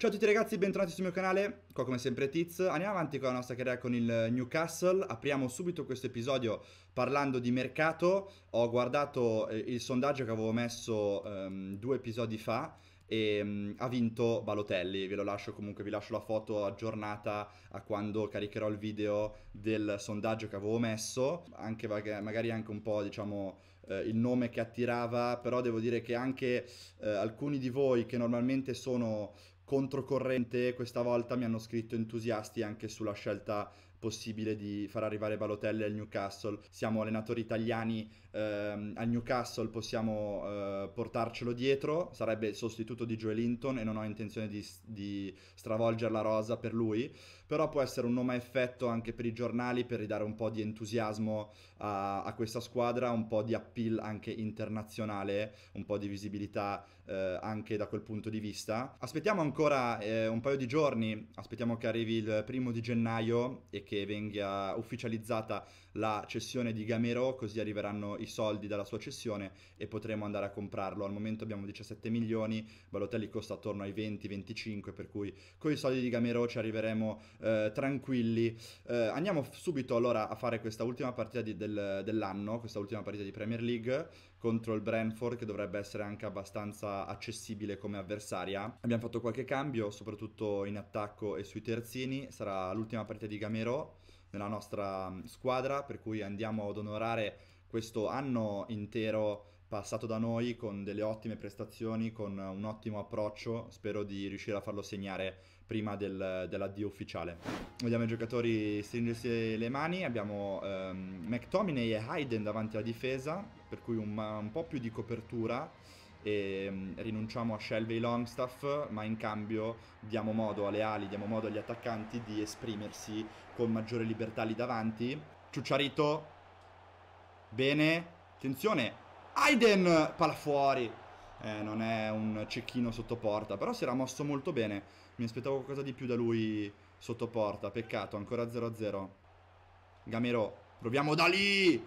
Ciao a tutti ragazzi, bentornati sul mio canale, qua come sempre Tiz. Andiamo avanti con la nostra carriera con il Newcastle, apriamo subito questo episodio parlando di mercato. Ho guardato eh, il sondaggio che avevo messo um, due episodi fa e um, ha vinto Balotelli, ve lo lascio comunque, vi lascio la foto aggiornata a quando caricherò il video del sondaggio che avevo messo, anche magari anche un po' diciamo eh, il nome che attirava, però devo dire che anche eh, alcuni di voi che normalmente sono controcorrente questa volta mi hanno scritto entusiasti anche sulla scelta possibile di far arrivare Balotelli al Newcastle. Siamo allenatori italiani ehm, al Newcastle, possiamo eh, portarcelo dietro, sarebbe il sostituto di Joe Linton e non ho intenzione di, di stravolgere la rosa per lui però può essere un nome a effetto anche per i giornali per ridare un po' di entusiasmo a, a questa squadra, un po' di appeal anche internazionale, un po' di visibilità eh, anche da quel punto di vista. Aspettiamo ancora eh, un paio di giorni, aspettiamo che arrivi il primo di gennaio e che venga ufficializzata la cessione di Gamero, così arriveranno i soldi dalla sua cessione e potremo andare a comprarlo. Al momento abbiamo 17 milioni, Balotelli costa attorno ai 20-25, per cui con i soldi di Gamero ci arriveremo eh, tranquilli. Eh, andiamo subito allora a fare questa ultima partita di, del, dell'anno, questa ultima partita di Premier League contro il Brentford che dovrebbe essere anche abbastanza accessibile come avversaria. Abbiamo fatto qualche cambio, soprattutto in attacco e sui terzini, sarà l'ultima partita di Gamero nella nostra mm, squadra, per cui andiamo ad onorare questo anno intero passato da noi con delle ottime prestazioni, con un ottimo approccio, spero di riuscire a farlo segnare prima del, dell'addio ufficiale. Vediamo i giocatori stringersi le mani, abbiamo ehm, McTominay e Hayden davanti alla difesa, per cui un, un po' più di copertura e mm, rinunciamo a Shelby Longstaff, ma in cambio diamo modo alle ali, diamo modo agli attaccanti di esprimersi con maggiore libertà lì davanti. Ciucciarito, bene, attenzione, Aiden, palla fuori. Eh, non è un cecchino sotto porta, però si era mosso molto bene. Mi aspettavo qualcosa di più da lui sotto porta, peccato, ancora 0-0. Gamero, proviamo da lì!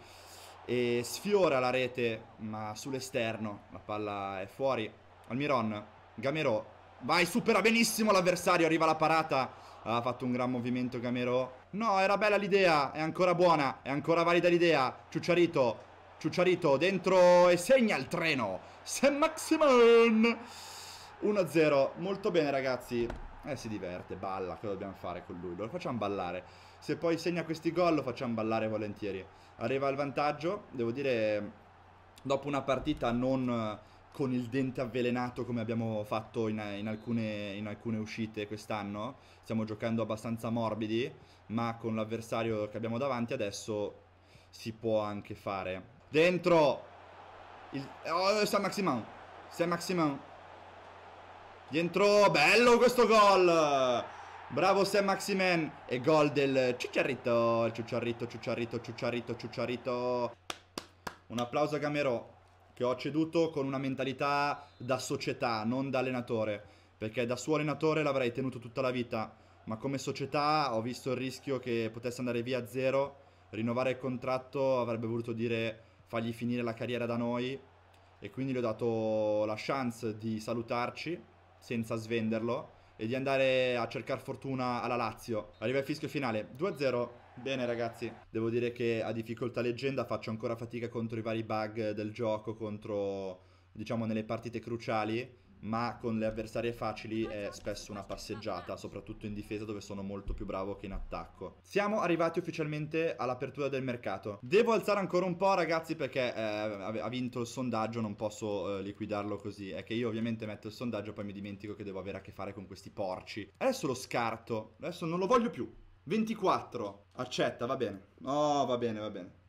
e sfiora la rete ma sull'esterno, la palla è fuori, Almiron, Gamero, vai, supera benissimo l'avversario, arriva la parata, ha fatto un gran movimento Gamero, no era bella l'idea, è ancora buona, è ancora valida l'idea, Ciucciarito, Ciucciarito dentro e segna il treno, Sam Maximan, 1-0, molto bene ragazzi, eh si diverte, balla, cosa dobbiamo fare con lui, lo facciamo ballare se poi segna questi gol lo facciamo ballare volentieri. Arriva il vantaggio, devo dire, dopo una partita non eh, con il dente avvelenato come abbiamo fatto in, in, alcune, in alcune, uscite quest'anno, stiamo giocando abbastanza morbidi, ma con l'avversario che abbiamo davanti adesso si può anche fare. Dentro! Il... Oh, San Maximan! San Maximan! Dentro, bello questo gol! Bravo Sam Maximen e gol del Ciucciarrito, Ciucciarrito, Ciucciarrito, Ciucciarrito, Ciucciarrito. Un applauso a Gamero che ho ceduto con una mentalità da società, non da allenatore, perché da suo allenatore l'avrei tenuto tutta la vita, ma come società ho visto il rischio che potesse andare via a zero, rinnovare il contratto avrebbe voluto dire fargli finire la carriera da noi e quindi gli ho dato la chance di salutarci senza svenderlo e di andare a cercare fortuna alla Lazio. Arriva il fischio finale, 2-0. Bene ragazzi, devo dire che a difficoltà leggenda faccio ancora fatica contro i vari bug del gioco, contro diciamo nelle partite cruciali ma con le avversarie facili è spesso una passeggiata, soprattutto in difesa dove sono molto più bravo che in attacco. Siamo arrivati ufficialmente all'apertura del mercato. Devo alzare ancora un po' ragazzi perché eh, ha vinto il sondaggio, non posso eh, liquidarlo così. È che io ovviamente metto il sondaggio e poi mi dimentico che devo avere a che fare con questi porci. Adesso lo scarto, adesso non lo voglio più. 24, accetta, va bene. Oh, va bene, va bene.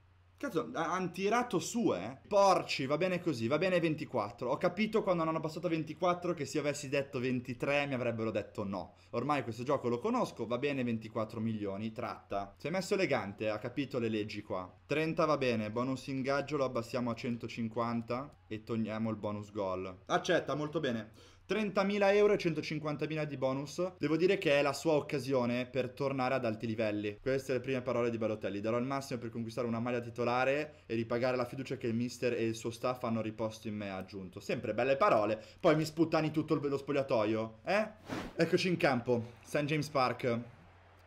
Cazzo, hanno tirato su, eh. Porci, va bene così, va bene 24. Ho capito quando hanno passato 24 che se io avessi detto 23 mi avrebbero detto no. Ormai questo gioco lo conosco, va bene 24 milioni, tratta. Si è messo elegante, ha capito le leggi qua. 30 va bene, bonus ingaggio lo abbassiamo a 150 e togliamo il bonus goal. Accetta, molto bene. 30.000 euro e 150.000 di bonus. Devo dire che è la sua occasione per tornare ad alti livelli. Queste le prime parole di Balotelli. Darò il massimo per conquistare una maglia titolare e ripagare la fiducia che il mister e il suo staff hanno riposto in me, ha aggiunto. Sempre belle parole. Poi mi sputtani tutto lo spogliatoio, eh? Eccoci in campo, St. James Park.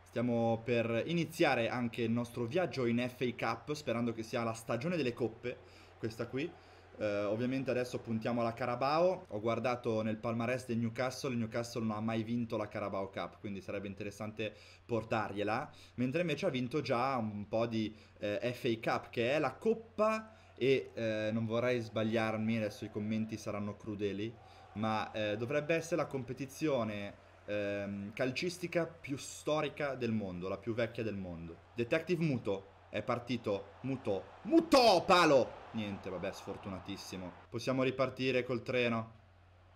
Stiamo per iniziare anche il nostro viaggio in FA Cup, sperando che sia la stagione delle coppe, questa qui. Uh, ovviamente adesso puntiamo alla Carabao. Ho guardato nel palmarès del Newcastle, il Newcastle non ha mai vinto la Carabao Cup, quindi sarebbe interessante portargliela. Mentre invece ha vinto già un po' di eh, FA Cup, che è la coppa e eh, non vorrei sbagliarmi, adesso i commenti saranno crudeli, ma eh, dovrebbe essere la competizione ehm, calcistica più storica del mondo, la più vecchia del mondo. Detective Muto è partito, Muto, Muto, palo! Niente, vabbè, sfortunatissimo. Possiamo ripartire col treno.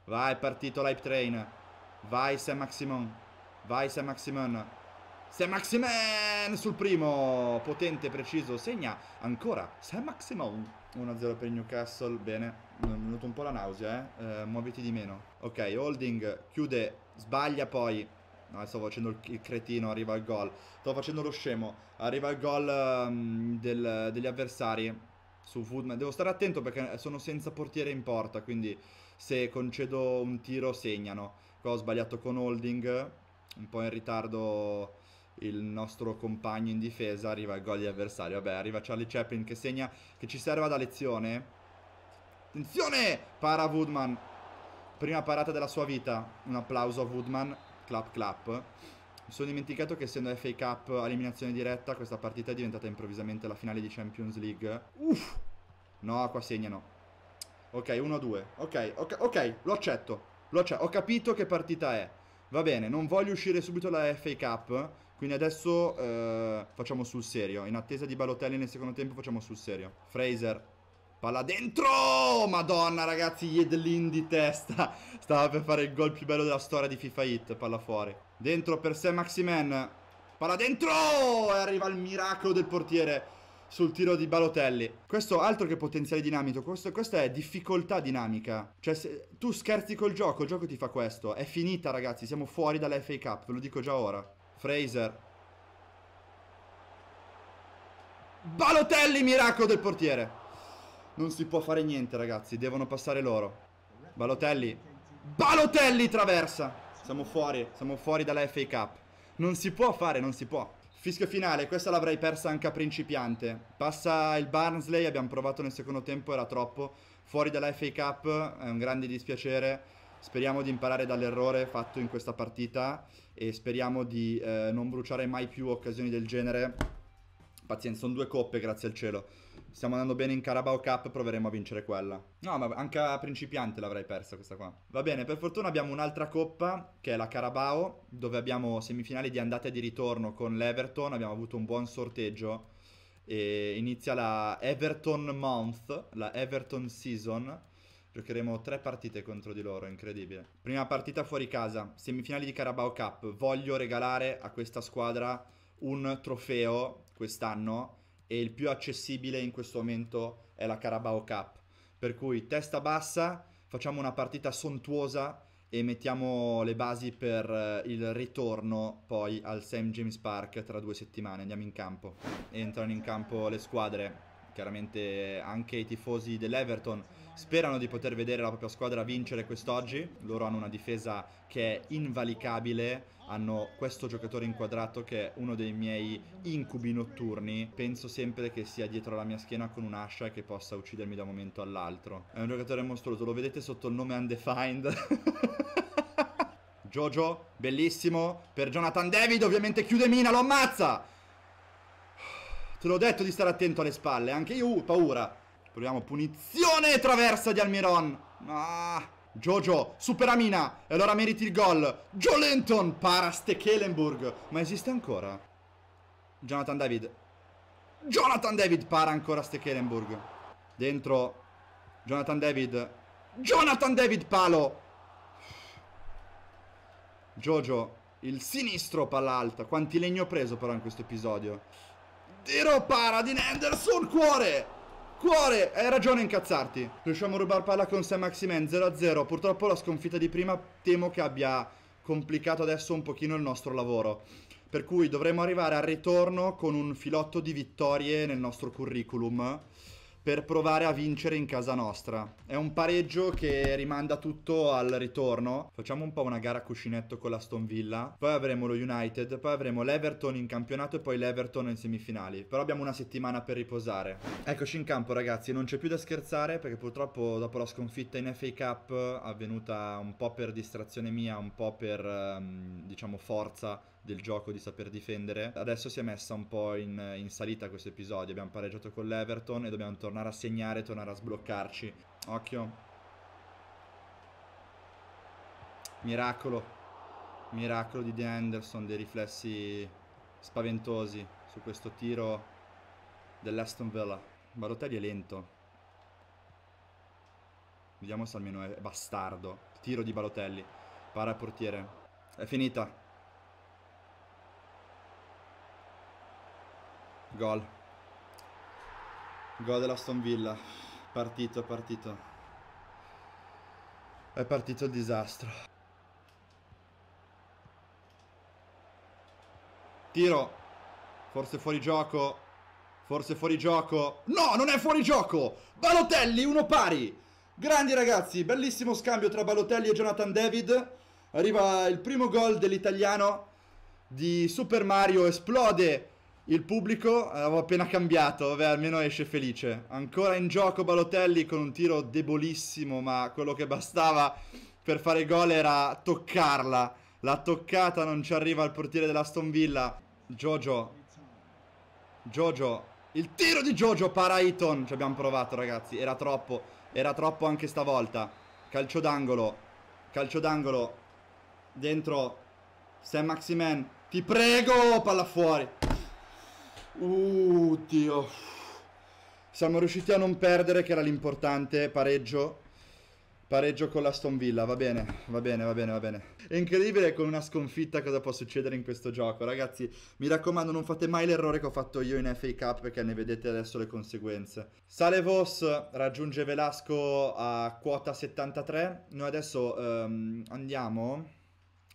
Vai, è partito l'hype train. Vai, Sam Maximon. Vai, Sam Maximon. Sam Maximon sul primo. Potente, preciso, segna. Ancora, Sam Maximon. 1-0 per Newcastle, bene. Mi è venuto un po' la nausea, eh? eh. Muoviti di meno. Ok, Holding chiude, sbaglia poi. No, stavo facendo il cretino, arriva il gol. Stavo facendo lo scemo. Arriva il gol um, del, degli avversari su Foodman. Devo stare attento perché sono senza portiere in porta, quindi se concedo un tiro segnano. Qua ho sbagliato con Holding, un po' in ritardo il nostro compagno in difesa, arriva il gol di avversario. Vabbè, arriva Charlie Chaplin che segna che ci serva da lezione. Attenzione! Para Woodman. Prima parata della sua vita. Un applauso a Woodman. Clap clap. Mi sono dimenticato che essendo FA Cup a eliminazione diretta questa partita è diventata improvvisamente la finale di Champions League. Uff! No, qua segnano. Ok, 1-2. Ok, ok, ok, lo accetto. Lo accetto. Ho capito che partita è. Va bene, non voglio uscire subito la FA Cup, quindi adesso eh, facciamo sul serio. In attesa di Balotelli nel secondo tempo facciamo sul serio. Fraser, Palla dentro! Madonna ragazzi, Yedlin di testa. Stava per fare il gol più bello della storia di FIFA Hit. Palla fuori. Dentro per sé Maximen. Palla dentro! E arriva il miracolo del portiere sul tiro di Balotelli. Questo altro che potenziale dinamico, questo, questa è difficoltà dinamica. Cioè, se tu scherzi col gioco, il gioco ti fa questo. È finita ragazzi, siamo fuori dalla FA Cup, ve lo dico già ora. Fraser. Balotelli, miracolo del portiere. Non si può fare niente ragazzi Devono passare loro Balotelli Balotelli traversa Siamo fuori Siamo fuori dalla FA Cup Non si può fare Non si può Fischio finale, questa l'avrei persa anche a principiante. Passa il Barnsley, abbiamo provato nel secondo tempo, era troppo. Fuori dalla FA Cup, è un grande dispiacere. Speriamo di imparare dall'errore fatto in questa partita e speriamo di eh, non bruciare mai più occasioni del genere. Pazienza, sono due coppe, grazie al cielo. Stiamo andando bene in Carabao Cup, proveremo a vincere quella. No, ma anche a principiante l'avrei persa questa qua. Va bene, per fortuna abbiamo un'altra coppa, che è la Carabao, dove abbiamo semifinali di andata e di ritorno con l'Everton. Abbiamo avuto un buon sorteggio. E inizia la Everton Month, la Everton Season. Giocheremo tre partite contro di loro, incredibile. Prima partita fuori casa, semifinali di Carabao Cup. Voglio regalare a questa squadra un trofeo quest'anno e il più accessibile in questo momento è la Carabao Cup. Per cui testa bassa, facciamo una partita sontuosa e mettiamo le basi per eh, il ritorno poi al St. James Park tra due settimane. Andiamo in campo. Entrano in campo le squadre chiaramente anche i tifosi dell'Everton sperano di poter vedere la propria squadra vincere quest'oggi. Loro hanno una difesa che è invalicabile, hanno questo giocatore inquadrato che è uno dei miei incubi notturni. Penso sempre che sia dietro la mia schiena con un'ascia e che possa uccidermi da un momento all'altro. È un giocatore mostruoso, lo vedete sotto il nome Undefined. Jojo, bellissimo, per Jonathan David ovviamente chiude Mina, lo ammazza! Te l'ho detto di stare attento alle spalle. Anche io ho uh, paura. Proviamo punizione traversa di Almiron. Ah. Jojo, Mina. E allora meriti il gol. Joe Lenton, para Stekelenburg. Ma esiste ancora? Jonathan David. Jonathan David para ancora Stekelenburg. Dentro. Jonathan David. Jonathan David palo. Jojo, il sinistro palla alta. Quanti legni ho preso però in questo episodio. Tiro para di Henderson, cuore! Cuore, hai ragione a incazzarti. Riusciamo a rubare palla con Sam Maximen 0-0. Purtroppo la sconfitta di prima temo che abbia complicato adesso un pochino il nostro lavoro. Per cui dovremo arrivare al ritorno con un filotto di vittorie nel nostro curriculum per provare a vincere in casa nostra. È un pareggio che rimanda tutto al ritorno. Facciamo un po' una gara a cuscinetto con la Stone Villa, poi avremo lo United, poi avremo l'Everton in campionato e poi l'Everton in semifinali. Però abbiamo una settimana per riposare. Eccoci in campo ragazzi, non c'è più da scherzare perché purtroppo dopo la sconfitta in FA Cup avvenuta un po' per distrazione mia, un po' per ehm, diciamo forza del gioco, di saper difendere. Adesso si è messa un po' in, in salita questo episodio. Abbiamo pareggiato con l'Everton e dobbiamo tornare a segnare, tornare a sbloccarci. Occhio. Miracolo. Miracolo di De Anderson, dei riflessi spaventosi su questo tiro dell'Aston Villa. Balotelli è lento. Vediamo se almeno è bastardo. Tiro di Balotelli. Para il portiere. È finita. Gol. Gol della Stonvilla. Partito, partito. È partito il disastro. Tiro. Forse fuori gioco. Forse fuori gioco. No, non è fuori gioco. Balotelli, uno pari. Grandi ragazzi, bellissimo scambio tra Balotelli e Jonathan David. Arriva il primo gol dell'italiano di Super Mario, esplode il pubblico avevo appena cambiato, vabbè, almeno esce felice. Ancora in gioco Balotelli con un tiro debolissimo, ma quello che bastava per fare gol era toccarla. La toccata non ci arriva al portiere della Stonvilla. Jojo. Jojo. Il tiro di Jojo para Iton. Ci abbiamo provato, ragazzi. Era troppo. Era troppo anche stavolta. Calcio d'angolo. Calcio d'angolo. Dentro. Sam Maximen. Ti prego, palla fuori. Uh, Dio. Siamo riusciti a non perdere, che era l'importante, pareggio. Pareggio con la Stone Villa, va bene, va bene, va bene, va bene. È incredibile con una sconfitta cosa può succedere in questo gioco, ragazzi. Mi raccomando, non fate mai l'errore che ho fatto io in FA Cup perché ne vedete adesso le conseguenze. Sale Vos raggiunge Velasco a quota 73. Noi adesso um, andiamo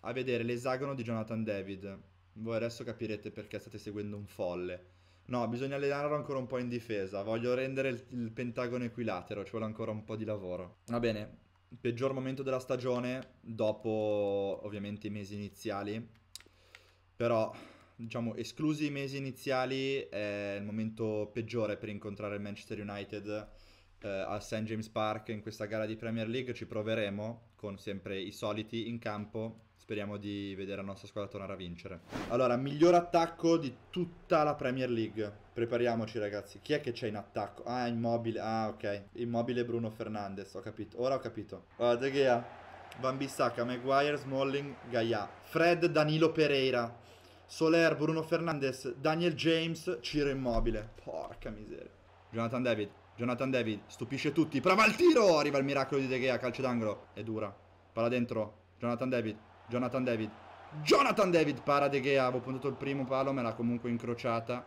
a vedere l'esagono di Jonathan David. Voi adesso capirete perché state seguendo un folle. No, bisogna allenarlo ancora un po' in difesa. Voglio rendere il, il pentagono equilatero, ci vuole ancora un po' di lavoro. Va bene, peggior momento della stagione, dopo ovviamente i mesi iniziali. Però, diciamo, esclusi i mesi iniziali, è il momento peggiore per incontrare il Manchester United eh, al St. James Park in questa gara di Premier League. Ci proveremo con sempre i soliti in campo. Speriamo di vedere la nostra squadra tornare a vincere. Allora, miglior attacco di tutta la Premier League. Prepariamoci ragazzi. Chi è che c'è in attacco? Ah, Immobile. Ah, ok. Immobile Bruno Fernandez. Ho capito. Ora ho capito. Allora, De Gea. Van Maguire, Smalling, Gaia. Fred, Danilo Pereira. Soler, Bruno Fernandez, Daniel James, Ciro Immobile. Porca miseria. Jonathan David. Jonathan David stupisce tutti, prova il tiro, arriva il miracolo di De Gea, calcio d'angolo, è dura, palla dentro, Jonathan David, Jonathan David, Jonathan David, para De Gea, avevo puntato il primo palo, me l'ha comunque incrociata,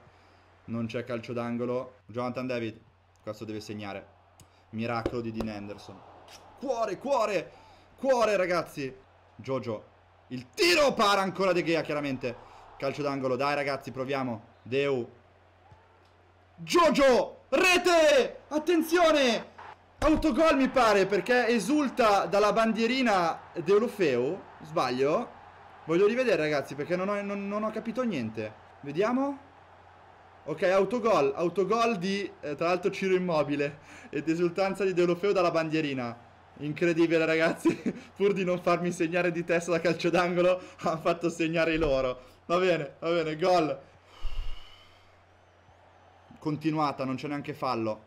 non c'è calcio d'angolo, Jonathan David, questo deve segnare, miracolo di Dean Anderson. cuore, cuore, cuore ragazzi, Jojo, il tiro para ancora De Gea chiaramente, calcio d'angolo, dai ragazzi proviamo, Deu, Jojo, Rete! Attenzione! Autogol mi pare perché esulta dalla bandierina De Olofeo. Sbaglio? Voglio rivedere ragazzi perché non ho, non, non ho capito niente. Vediamo. Ok, autogol. Autogol di, eh, tra l'altro, Ciro Immobile. Ed esultanza di De Olofeo dalla bandierina. Incredibile ragazzi, pur di non farmi segnare di testa da calcio d'angolo, hanno fatto segnare i loro. Va bene, va bene, gol continuata, non c'è neanche fallo.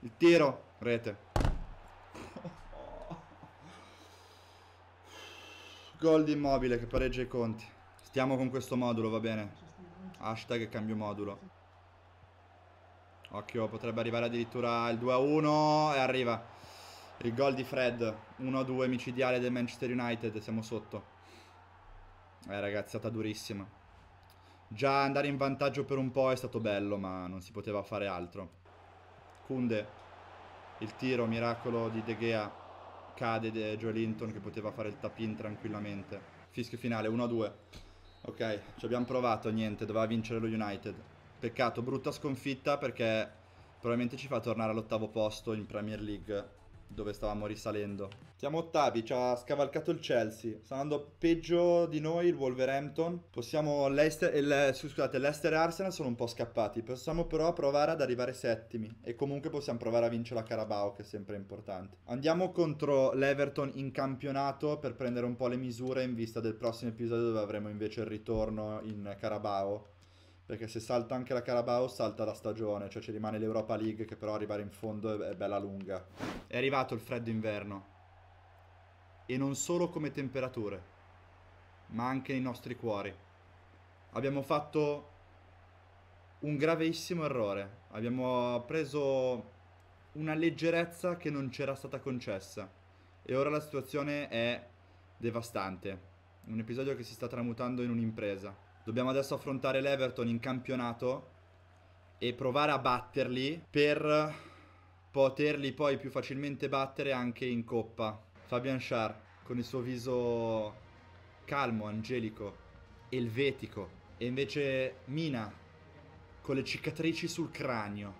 Il tiro, rete. Gol di immobile che pareggia i conti. Stiamo con questo modulo, va bene. Hashtag cambio modulo. Occhio, potrebbe arrivare addirittura il 2-1 e arriva. Il gol di Fred, 1-2 micidiale del Manchester United, siamo sotto. Eh ragazzi, è stata durissima. Già andare in vantaggio per un po' è stato bello, ma non si poteva fare altro. Kunde, il tiro, miracolo di De Gea, cade De Linton che poteva fare il tap-in tranquillamente. Fischio finale, 1-2. Ok, ci abbiamo provato, niente, doveva vincere lo United. Peccato, brutta sconfitta perché probabilmente ci fa tornare all'ottavo posto in Premier League dove stavamo risalendo. Siamo ottavi, ci ha scavalcato il Chelsea. Sta andando peggio di noi il Wolverhampton. Possiamo l'Ester e le, scusate, l'Ester e Arsenal sono un po' scappati. Possiamo però provare ad arrivare settimi e comunque possiamo provare a vincere la Carabao che è sempre importante. Andiamo contro l'Everton in campionato per prendere un po' le misure in vista del prossimo episodio dove avremo invece il ritorno in Carabao perché se salta anche la Carabao salta la stagione, cioè ci rimane l'Europa League che però arrivare in fondo è bella lunga. È arrivato il freddo inverno e non solo come temperature, ma anche nei nostri cuori. Abbiamo fatto un gravissimo errore, abbiamo preso una leggerezza che non c'era stata concessa e ora la situazione è devastante, un episodio che si sta tramutando in un'impresa Dobbiamo adesso affrontare l'Everton in campionato e provare a batterli per poterli poi più facilmente battere anche in coppa. Fabian Schär con il suo viso calmo, angelico, elvetico. E invece Mina con le cicatrici sul cranio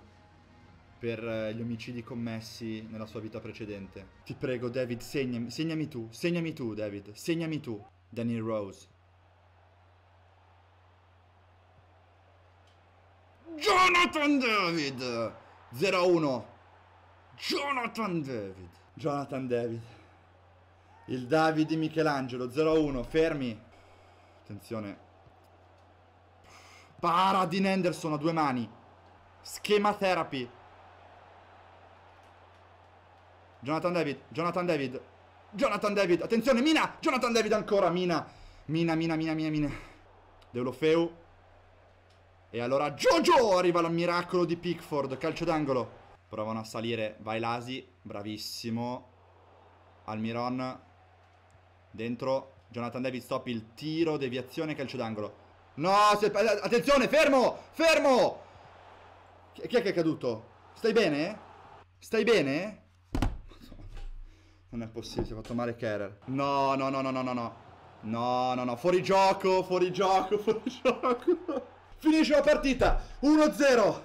per eh, gli omicidi commessi nella sua vita precedente. Ti prego David, segnami, segnami tu, segnami tu David, segnami tu. Daniel Rose Jonathan David 0-1 Jonathan David Jonathan David il David di Michelangelo 0-1 fermi attenzione para di Henderson a due mani schema therapy Jonathan David Jonathan David Jonathan David attenzione Mina Jonathan David ancora Mina Mina Mina Mina Mina Mina Deulofeu e allora Jojo arriva al miracolo di Pickford, calcio d'angolo. Provano a salire vai Lasi, bravissimo. Almiron dentro. Jonathan David stop il tiro, deviazione, calcio d'angolo. No, se, attenzione, fermo, fermo. Chi, chi è che è caduto? Stai bene? Stai bene? Non è possibile, si è fatto male Kerr. no, no, no, no, no, no. No, no, no, fuori gioco, fuori gioco, fuori gioco. Finisce la partita. 1-0.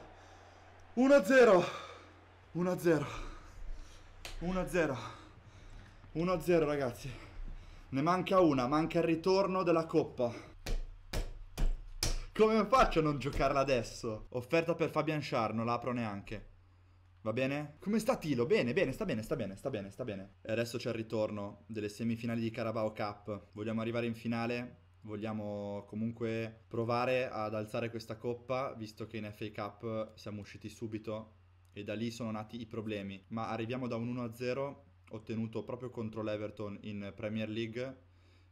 1-0. 1-0. 1-0. 1-0 ragazzi. Ne manca una, manca il ritorno della coppa. Come faccio a non giocarla adesso? Offerta per Fabian Char, non la apro neanche. Va bene? Come sta Tilo? Bene, bene, sta bene, sta bene, sta bene, sta bene. E adesso c'è il ritorno delle semifinali di Carabao Cup. Vogliamo arrivare in finale? vogliamo comunque provare ad alzare questa coppa, visto che in FA Cup siamo usciti subito e da lì sono nati i problemi. Ma arriviamo da un 1-0 ottenuto proprio contro l'Everton in Premier League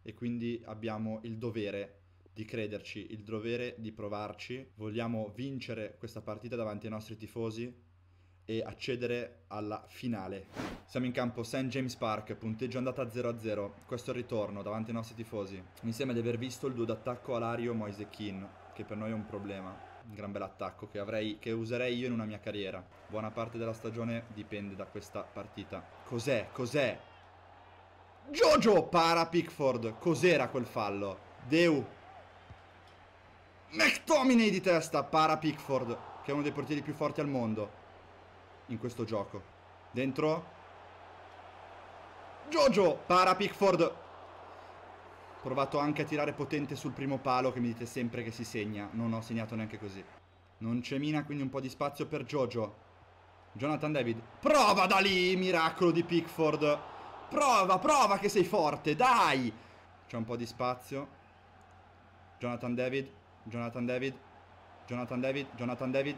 e quindi abbiamo il dovere di crederci, il dovere di provarci. Vogliamo vincere questa partita davanti ai nostri tifosi e accedere alla finale. Siamo in campo St. James Park, punteggio andata 0-0, questo è il ritorno davanti ai nostri tifosi. Mi sembra di aver visto il duo d'attacco Alario Moisekin, che per noi è un problema. Un gran bel attacco che, avrei, che userei io in una mia carriera. Buona parte della stagione dipende da questa partita. Cos'è? Cos'è? Jojo para Pickford. Cos'era quel fallo? Deu. McTominay di testa para Pickford, che è uno dei portieri più forti al mondo in questo gioco. Dentro. Jojo, para Pickford. Provato anche a tirare potente sul primo palo che mi dite sempre che si segna. Non ho segnato neanche così. Non c'è Mina, quindi un po' di spazio per Jojo. Jonathan David. Prova da lì, miracolo di Pickford. Prova, prova che sei forte, dai. C'è un po' di spazio. Jonathan David, Jonathan David, Jonathan David, Jonathan David.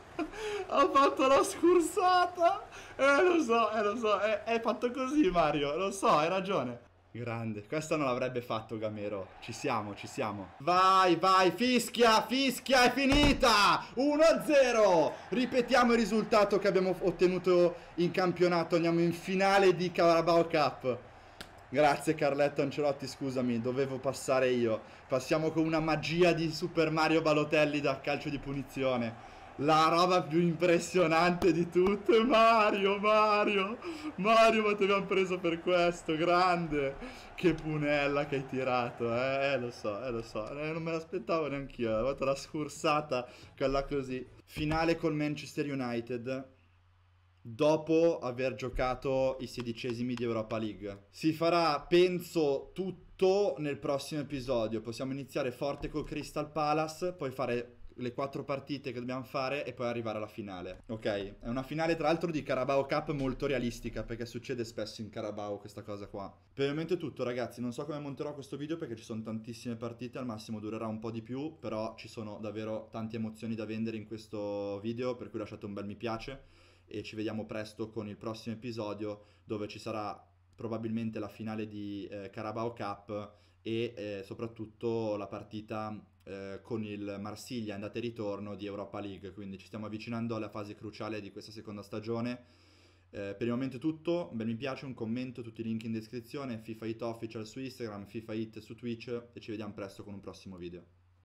ha fatto la scursata. Eh, lo so, eh, lo so, è, eh, è fatto così Mario, lo so, hai ragione. Grande, questa non l'avrebbe fatto Gamero. Ci siamo, ci siamo. Vai, vai, fischia, fischia, è finita! 1-0! Ripetiamo il risultato che abbiamo ottenuto in campionato. Andiamo in finale di Carabao Cup. Grazie Carletto Ancelotti, scusami, dovevo passare io. Passiamo con una magia di Super Mario Balotelli da calcio di punizione la roba più impressionante di tutte Mario, Mario, Mario ma ti abbiamo preso per questo, grande, che punella che hai tirato, eh, eh lo so, eh lo so, eh, non me l'aspettavo neanche io, avevo la scursata quella così, finale col Manchester United, dopo aver giocato i sedicesimi di Europa League. Si farà, penso, tutto nel prossimo episodio. Possiamo iniziare forte col Crystal Palace, poi fare le quattro partite che dobbiamo fare e poi arrivare alla finale. Ok, è una finale tra l'altro di Carabao Cup molto realistica perché succede spesso in Carabao questa cosa qua. Per il momento è tutto ragazzi, non so come monterò questo video perché ci sono tantissime partite, al massimo durerà un po' di più, però ci sono davvero tante emozioni da vendere in questo video, per cui lasciate un bel mi piace e ci vediamo presto con il prossimo episodio dove ci sarà probabilmente la finale di eh, Carabao Cup e eh, soprattutto la partita eh, con il Marsiglia andata e ritorno di Europa League, quindi ci stiamo avvicinando alla fase cruciale di questa seconda stagione. Eh, per il momento è tutto, Beh, mi piace, un commento, tutti i link in descrizione, FIFA It Official su Instagram, FIFA It su Twitch e ci vediamo presto con un prossimo video.